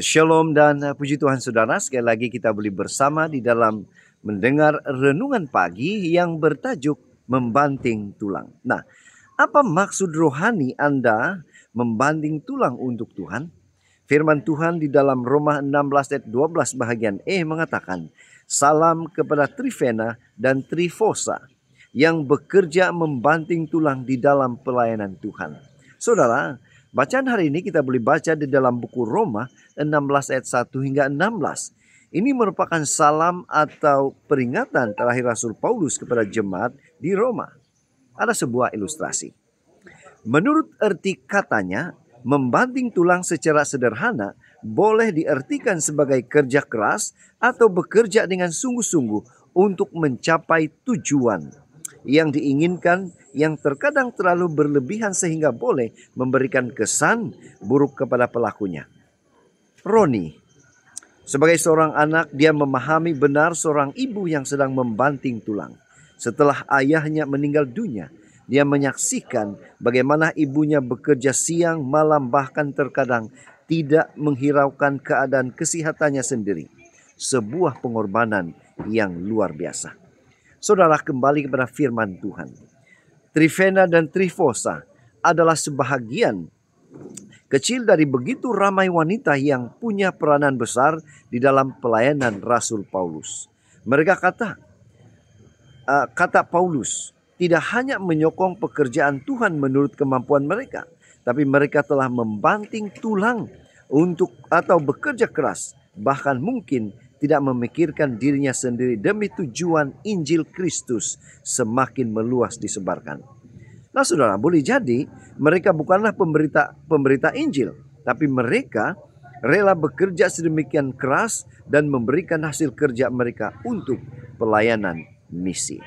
Shalom dan eh, puji Tuhan saudara, sekali lagi kita beli bersama di dalam mendengar renungan pagi yang bertajuk membanting tulang. Nah, apa maksud rohani Anda membanting tulang untuk Tuhan? Firman Tuhan di dalam Roma 16 ayat 12 bahagian E mengatakan, "Salam kepada Trivena dan Trifosa yang bekerja membanting tulang di dalam pelayanan Tuhan." Saudara, Bacaan hari ini kita boleh baca di dalam buku Roma 16 ayat 1 hingga 16. Ini merupakan salam atau peringatan terakhir Rasul Paulus kepada jemaat di Roma. Ada sebuah ilustrasi. Menurut erti katanya, membanting tulang secara sederhana boleh diartikan sebagai kerja keras atau bekerja dengan sungguh-sungguh untuk mencapai tujuan yang diinginkan yang terkadang terlalu berlebihan sehingga boleh memberikan kesan buruk kepada pelakunya. Roni, sebagai seorang anak, dia memahami benar seorang ibu yang sedang membanting tulang. Setelah ayahnya meninggal dunia, dia menyaksikan bagaimana ibunya bekerja siang, malam, bahkan terkadang tidak menghiraukan keadaan kesehatannya sendiri. Sebuah pengorbanan yang luar biasa. Saudara kembali kepada firman Tuhan. Trivena dan Trifosa adalah sebahagian kecil dari begitu ramai wanita yang punya peranan besar di dalam pelayanan Rasul Paulus. Mereka kata, uh, kata Paulus, tidak hanya menyokong pekerjaan Tuhan menurut kemampuan mereka, tapi mereka telah membanting tulang untuk atau bekerja keras, bahkan mungkin tidak memikirkan dirinya sendiri demi tujuan Injil Kristus semakin meluas disebarkan. Nah saudara, boleh jadi mereka bukanlah pemberita, pemberita Injil, tapi mereka rela bekerja sedemikian keras dan memberikan hasil kerja mereka untuk pelayanan misi.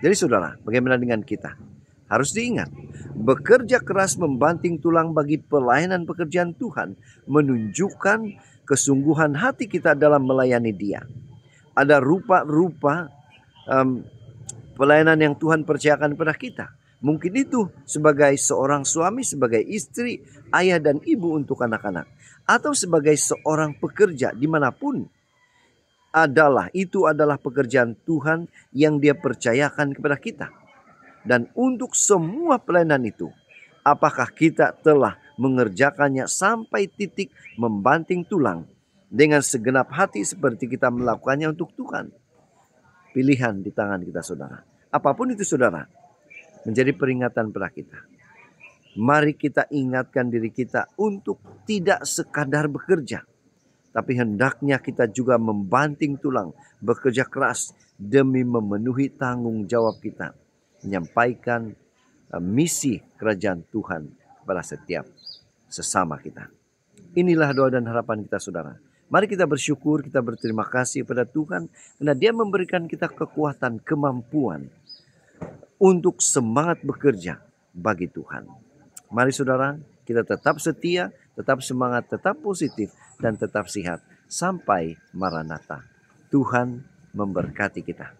Jadi saudara, bagaimana dengan kita? Harus diingat, bekerja keras membanting tulang bagi pelayanan pekerjaan Tuhan menunjukkan kesungguhan hati kita dalam melayani Dia. Ada rupa-rupa um, pelayanan yang Tuhan percayakan kepada kita. Mungkin itu sebagai seorang suami, sebagai istri, ayah dan ibu untuk anak-anak. Atau sebagai seorang pekerja dimanapun adalah itu adalah pekerjaan Tuhan yang dia percayakan kepada kita dan untuk semua pelayanan itu. Apakah kita telah mengerjakannya sampai titik membanting tulang dengan segenap hati seperti kita melakukannya untuk Tuhan? Pilihan di tangan kita saudara. Apapun itu saudara, menjadi peringatan pada kita. Mari kita ingatkan diri kita untuk tidak sekadar bekerja. Tapi hendaknya kita juga membanting tulang, bekerja keras demi memenuhi tanggung jawab kita menyampaikan eh, misi kerajaan Tuhan kepada setiap sesama kita. Inilah doa dan harapan kita saudara. Mari kita bersyukur, kita berterima kasih kepada Tuhan karena Dia memberikan kita kekuatan, kemampuan untuk semangat bekerja bagi Tuhan. Mari saudara, kita tetap setia, tetap semangat, tetap positif dan tetap sehat sampai Maranatha. Tuhan memberkati kita.